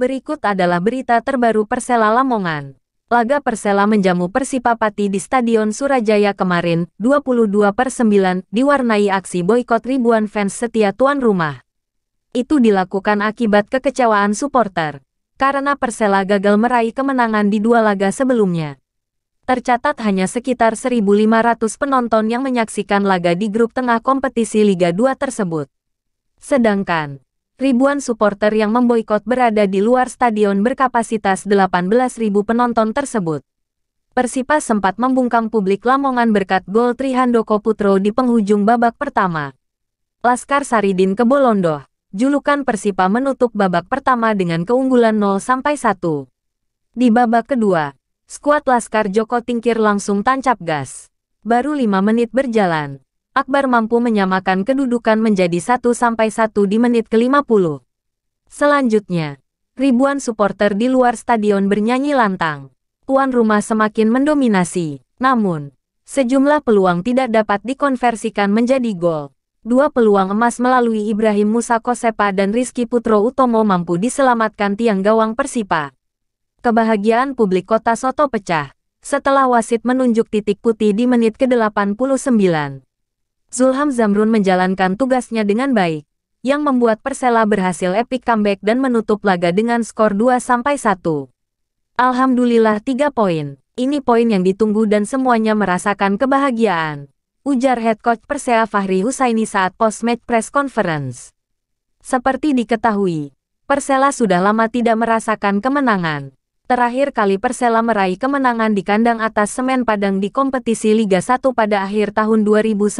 Berikut adalah berita terbaru Persela Lamongan. Laga Persela menjamu Persipapati di Stadion Surajaya kemarin, 22 per 9, diwarnai aksi boykot ribuan fans setia tuan rumah. Itu dilakukan akibat kekecewaan supporter. Karena Persela gagal meraih kemenangan di dua laga sebelumnya. Tercatat hanya sekitar 1.500 penonton yang menyaksikan laga di grup tengah kompetisi Liga 2 tersebut. Sedangkan, ribuan supporter yang memboikot berada di luar stadion berkapasitas 18.000 penonton tersebut. Persipa sempat membungkam publik Lamongan berkat gol Trihandoko Putro di penghujung babak pertama. Laskar Saridin Kebolondo, julukan Persipa menutup babak pertama dengan keunggulan 0-1. Di babak kedua, skuad Laskar Joko Tingkir langsung tancap gas. Baru 5 menit berjalan, Akbar mampu menyamakan kedudukan menjadi 1-1 di menit ke-50. Selanjutnya, ribuan supporter di luar stadion bernyanyi lantang. Tuan rumah semakin mendominasi. Namun, sejumlah peluang tidak dapat dikonversikan menjadi gol. Dua peluang emas melalui Ibrahim Musa Kosepa dan Rizky Putro Utomo mampu diselamatkan tiang gawang Persipa. Kebahagiaan publik kota Soto pecah setelah wasit menunjuk titik putih di menit ke-89. Zulham Zamrun menjalankan tugasnya dengan baik, yang membuat Persela berhasil epic comeback dan menutup laga dengan skor 2-1. Alhamdulillah tiga poin. Ini poin yang ditunggu dan semuanya merasakan kebahagiaan. Ujar head coach Persela Fahri Husaini saat post-match press conference. Seperti diketahui, Persela sudah lama tidak merasakan kemenangan. Terakhir kali Persela meraih kemenangan di kandang atas Semen Padang di kompetisi Liga 1 pada akhir tahun 2019.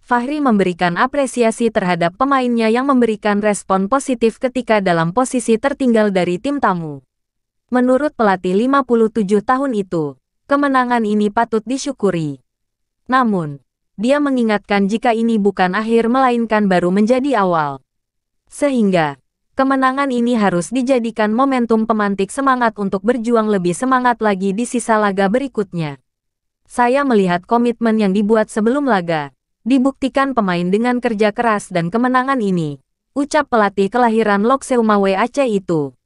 Fahri memberikan apresiasi terhadap pemainnya yang memberikan respon positif ketika dalam posisi tertinggal dari tim tamu. Menurut pelatih 57 tahun itu, kemenangan ini patut disyukuri. Namun, dia mengingatkan jika ini bukan akhir melainkan baru menjadi awal. Sehingga, Kemenangan ini harus dijadikan momentum pemantik semangat untuk berjuang lebih semangat lagi di sisa laga berikutnya. Saya melihat komitmen yang dibuat sebelum laga, dibuktikan pemain dengan kerja keras dan kemenangan ini, ucap pelatih kelahiran Lokseumawe Aceh itu.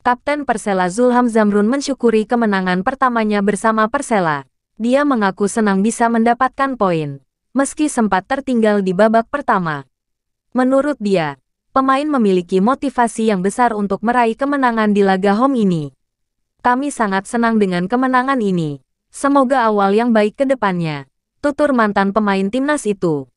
Kapten Persela Zulham Zamrun mensyukuri kemenangan pertamanya bersama Persela. Dia mengaku senang bisa mendapatkan poin, meski sempat tertinggal di babak pertama. Menurut dia, pemain memiliki motivasi yang besar untuk meraih kemenangan di laga home ini. Kami sangat senang dengan kemenangan ini. Semoga awal yang baik ke depannya. Tutur mantan pemain timnas itu.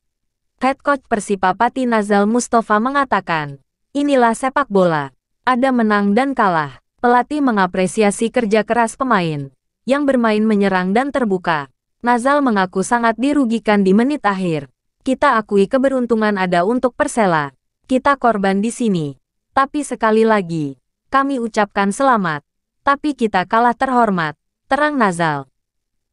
Head coach Persipa Nazal Mustafa mengatakan, inilah sepak bola. Ada menang dan kalah. Pelatih mengapresiasi kerja keras pemain yang bermain menyerang dan terbuka. Nazal mengaku sangat dirugikan di menit akhir. Kita akui keberuntungan ada untuk Persela. Kita korban di sini. Tapi sekali lagi, kami ucapkan selamat. Tapi kita kalah terhormat. Terang Nazal.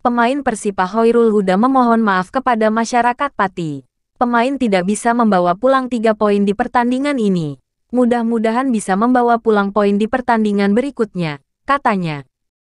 Pemain Persipa Hoirul Huda memohon maaf kepada masyarakat Pati. Pemain tidak bisa membawa pulang tiga poin di pertandingan ini. Mudah-mudahan bisa membawa pulang poin di pertandingan berikutnya, katanya.